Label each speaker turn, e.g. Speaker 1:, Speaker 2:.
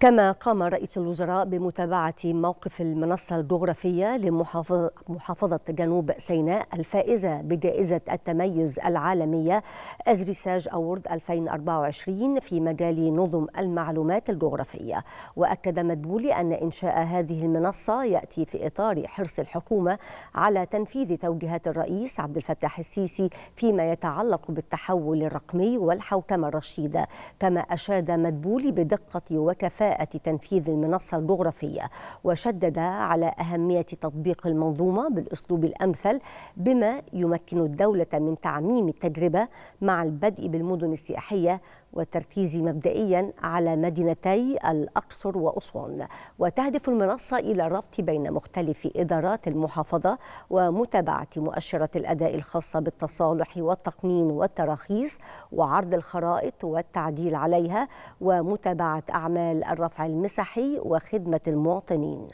Speaker 1: كما قام رئيس الوزراء بمتابعة موقف المنصة الجغرافية لمحافظة جنوب سيناء الفائزة بجائزة التميز العالمية أزريساج أورد 2024 في مجال نظم المعلومات الجغرافية وأكد مدبولي أن إنشاء هذه المنصة يأتي في إطار حرص الحكومة على تنفيذ توجيهات الرئيس عبد الفتاح السيسي فيما يتعلق بالتحول الرقمي والحوكمة الرشيدة كما أشاد مدبولي بدقة وكفاءة تنفيذ المنصة الجغرافية وشدد على أهمية تطبيق المنظومة بالأسلوب الأمثل بما يمكن الدولة من تعميم التجربة مع البدء بالمدن السياحية والتركيز مبدئيا على مدينتي الأقصر وأسوان وتهدف المنصة إلى الربط بين مختلف إدارات المحافظة ومتابعة مؤشرة الأداء الخاصة بالتصالح والتقنين والتراخيص وعرض الخرائط والتعديل عليها ومتابعة أعمال الرفع المسحي وخدمة المواطنين